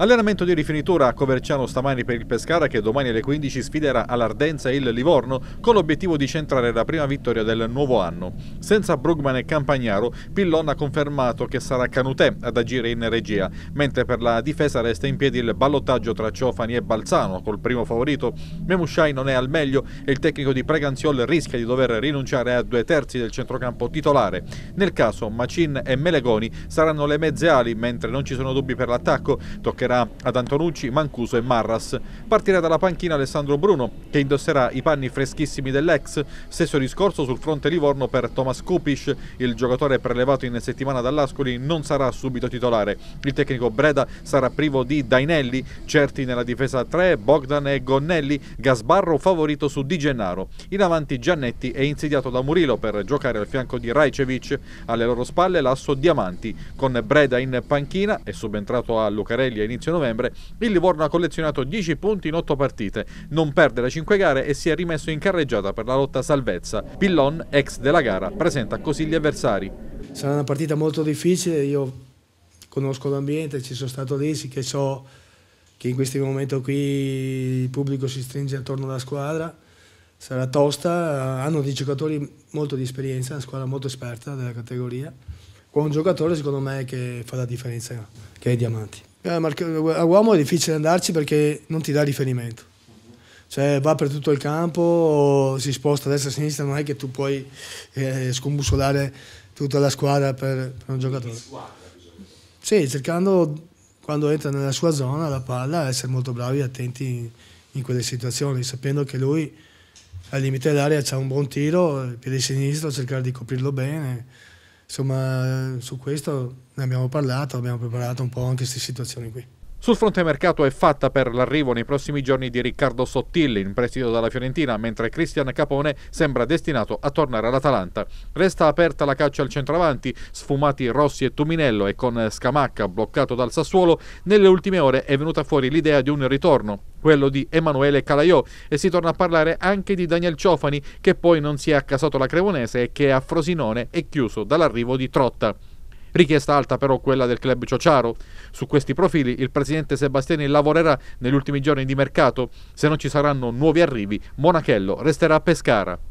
Allenamento di rifinitura a Coverciano stamani per il Pescara che domani alle 15 sfiderà all'Ardenza e il Livorno con l'obiettivo di centrare la prima vittoria del nuovo anno. Senza Brugman e Campagnaro, Pillon ha confermato che sarà Canutè ad agire in regia, mentre per la difesa resta in piedi il ballottaggio tra Ciofani e Balzano col primo favorito. Memushai non è al meglio e il tecnico di Preganziol rischia di dover rinunciare a due terzi del centrocampo titolare. Nel caso Macin e Melegoni saranno le mezze ali, mentre non ci sono dubbi per l'attacco, toccherà toccherà ad Antonucci, Mancuso e Marras. Partirà dalla panchina Alessandro Bruno, che indosserà i panni freschissimi dell'ex. Stesso discorso sul fronte Livorno per Thomas Kupic, il giocatore prelevato in settimana dall'Ascoli non sarà subito titolare. Il tecnico Breda sarà privo di Dainelli, certi nella difesa 3, Bogdan e Gonnelli, Gasbarro favorito su Di Gennaro. In avanti Giannetti è insediato da Murilo per giocare al fianco di Rajcevic, alle loro spalle l'asso Diamanti, con Breda in panchina, e subentrato a Lucarelli a inizio inizio novembre, il Livorno ha collezionato 10 punti in 8 partite, non perde le 5 gare e si è rimesso in carreggiata per la lotta a salvezza. Pillon, ex della gara, presenta così gli avversari. Sarà una partita molto difficile, io conosco l'ambiente, ci sono stato lì, sì che so che in questi momenti qui il pubblico si stringe attorno alla squadra, sarà tosta, hanno dei giocatori molto di esperienza, una squadra molto esperta della categoria, con un giocatore secondo me che fa la differenza, che è i Diamanti. Eh, eh, a uomo è difficile andarci perché non ti dà riferimento. Cioè va per tutto il campo, si sposta a destra e a sinistra, non è che tu puoi eh, scombussolare tutta la squadra per, per un giocatore. Sì, cercando quando entra nella sua zona la palla essere molto bravi e attenti in quelle situazioni, sapendo che lui al limite dell'area ha un buon tiro, il piede sinistro, cercare di coprirlo bene insomma su questo ne abbiamo parlato, abbiamo preparato un po' anche queste situazioni qui. Sul fronte mercato è fatta per l'arrivo nei prossimi giorni di Riccardo Sottilli in prestito dalla Fiorentina, mentre Cristian Capone sembra destinato a tornare all'Atalanta. Resta aperta la caccia al centravanti, sfumati Rossi e Tuminello e con Scamacca bloccato dal Sassuolo, nelle ultime ore è venuta fuori l'idea di un ritorno quello di Emanuele Calaiò e si torna a parlare anche di Daniel Ciofani che poi non si è accasato la Cremonese e che a Frosinone è chiuso dall'arrivo di Trotta. Richiesta alta però quella del club Ciociaro. Su questi profili il presidente Sebastiani lavorerà negli ultimi giorni di mercato. Se non ci saranno nuovi arrivi, Monachello resterà a Pescara.